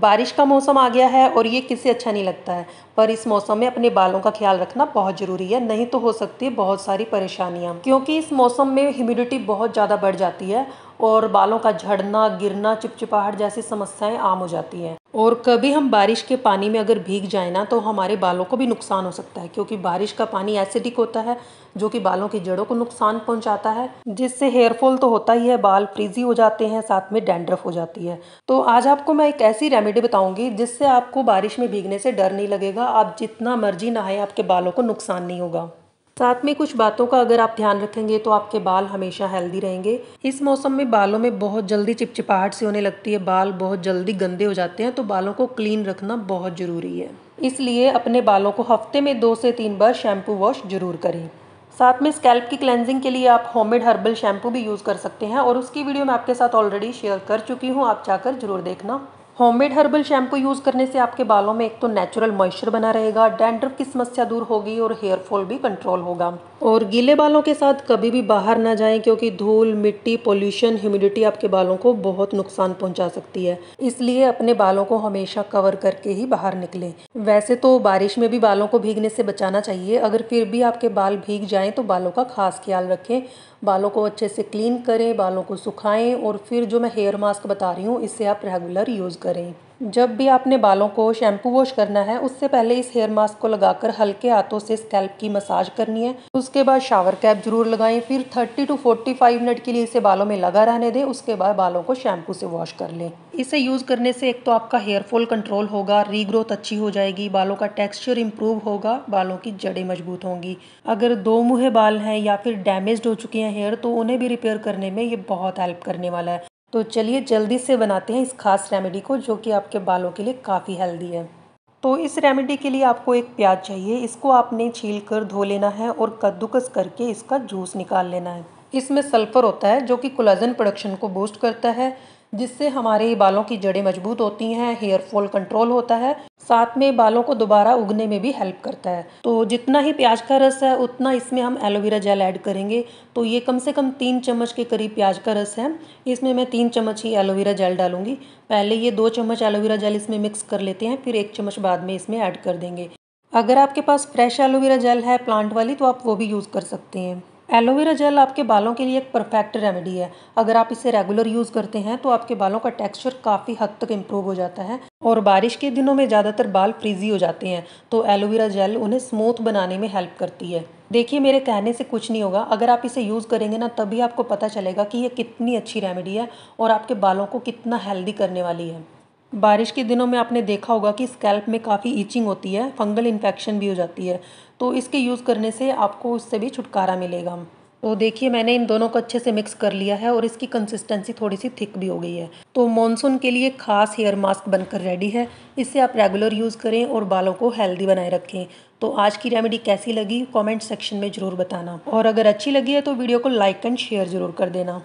बारिश का मौसम आ गया है और ये किसे अच्छा नहीं लगता है पर इस मौसम में अपने बालों का ख्याल रखना बहुत ज़रूरी है नहीं तो हो सकती है बहुत सारी परेशानियाँ क्योंकि इस मौसम में ह्यूमिडिटी बहुत ज़्यादा बढ़ जाती है और बालों का झड़ना गिरना चिपचिपाहट जैसी समस्याएं आम हो जाती हैं और कभी हम बारिश के पानी में अगर भीग जाए ना तो हमारे बालों को भी नुकसान हो सकता है क्योंकि बारिश का पानी एसिडिक होता है जो कि बालों की जड़ों को नुकसान पहुंचाता है जिससे हेयरफॉल तो होता ही है बाल फ्रीजी हो जाते हैं साथ में डैंड्रफ हो जाती है तो आज आपको मैं एक ऐसी रेमेडी बताऊंगी जिससे आपको बारिश में भीगने से डर नहीं लगेगा आप जितना मर्जी नहाए आपके बालों को नुकसान नहीं होगा साथ में कुछ बातों का अगर आप ध्यान रखेंगे तो आपके बाल हमेशा हेल्दी रहेंगे इस मौसम में बालों में बहुत जल्दी चिपचिपाहट सी होने लगती है बाल बहुत जल्दी गंदे हो जाते हैं तो बालों को क्लीन रखना बहुत ज़रूरी है इसलिए अपने बालों को हफ्ते में दो से तीन बार शैम्पू वॉश जरूर करें साथ में स्कैल्प की क्लेंजिंग के लिए आप होममेड हर्बल शैम्पू भी यूज़ कर सकते हैं और उसकी वीडियो मैं आपके साथ ऑलरेडी शेयर कर चुकी हूँ आप जाकर जरूर देखना होममेड हर्बल शैम्पू यूज़ करने से आपके बालों में एक तो नेचुरल मॉइस्चर बना रहेगा डैंड्रफ की समस्या दूर होगी और हेयर फॉल भी कंट्रोल होगा और गीले बालों के साथ कभी भी बाहर ना जाएं क्योंकि धूल मिट्टी पोल्यूशन ह्यूमिडिटी आपके बालों को बहुत नुकसान पहुंचा सकती है इसलिए अपने बालों को हमेशा कवर करके ही बाहर निकले वैसे तो बारिश में भी बालों को भीगने से बचाना चाहिए अगर फिर भी आपके बाल भीग जाए तो बालों का खास ख्याल रखें बालों को अच्छे से क्लीन करें बालों को सुखाएं और फिर जो मैं हेयर मास्क बता रही हूँ इसे आप रेगुलर यूज़ करें जब भी आपने बालों को शैम्पू वॉश करना है उससे पहले इस हेयर मास्क को लगाकर हल्के हाथों से स्कैल्प की मसाज करनी है उसके बाद शावर कैप जरूर लगाएं फिर 30 टू 45 मिनट के लिए इसे बालों में लगा रहने दें उसके बाद बालों को शैम्पू से वॉश कर लें इसे यूज़ करने से एक तो आपका हेयर फॉल कंट्रोल होगा रीग्रोथ अच्छी हो जाएगी बालों का टेक्स्चर इम्प्रूव होगा बालों की जड़ें मजबूत होंगी अगर दो मुहे बाल हैं या फिर डैमेज हो चुके हैं हेयर तो उन्हें भी रिपेयर करने में ये बहुत हेल्प करने वाला है तो चलिए जल्दी से बनाते हैं इस खास रेमेडी को जो कि आपके बालों के लिए काफ़ी हेल्दी है तो इस रेमेडी के लिए आपको एक प्याज चाहिए इसको आपने छील कर धो लेना है और कद्दूकस करके इसका जूस निकाल लेना है इसमें सल्फ़र होता है जो कि कोलाजन प्रोडक्शन को बूस्ट करता है जिससे हमारे बालों की जड़ें मजबूत होती हैं हेयर फॉल कंट्रोल होता है साथ में बालों को दोबारा उगने में भी हेल्प करता है तो जितना ही प्याज का रस है उतना इसमें हम एलोवेरा जेल ऐड करेंगे तो ये कम से कम तीन चम्मच के करीब प्याज का रस है इसमें मैं तीन चम्मच ही एलोवेरा जेल डालूंगी पहले ये दो चम्मच एलोवेरा जेल इसमें मिक्स कर लेते हैं फिर एक चम्मच बाद में इसमें ऐड कर देंगे अगर आपके पास फ्रेश एलोवेरा जेल है प्लांट वाली तो आप वो भी यूज़ कर सकते हैं एलोवेरा जेल आपके बालों के लिए एक परफेक्ट रेमेडी है अगर आप इसे रेगुलर यूज़ करते हैं तो आपके बालों का टेक्सचर काफ़ी हद तक इम्प्रूव हो जाता है और बारिश के दिनों में ज़्यादातर बाल फ्रीजी हो जाते हैं तो एलोवेरा जेल उन्हें स्मूथ बनाने में हेल्प करती है देखिए मेरे कहने से कुछ नहीं होगा अगर आप इसे यूज़ करेंगे ना तभी आपको पता चलेगा कि यह कितनी अच्छी रेमेडी है और आपके बालों को कितना हेल्दी करने वाली है बारिश के दिनों में आपने देखा होगा कि स्कैल्प में काफ़ी ईचिंग होती है फंगल इन्फेक्शन भी हो जाती है तो इसके यूज़ करने से आपको उससे भी छुटकारा मिलेगा तो देखिए मैंने इन दोनों को अच्छे से मिक्स कर लिया है और इसकी कंसिस्टेंसी थोड़ी सी थिक भी हो गई है तो मॉनसून के लिए खास हेयर मास्क बनकर रेडी है इससे आप रेगुलर यूज़ करें और बालों को हेल्दी बनाए रखें तो आज की रेमेडी कैसी लगी कमेंट सेक्शन में ज़रूर बताना और अगर अच्छी लगी है तो वीडियो को लाइक एंड शेयर ज़रूर कर देना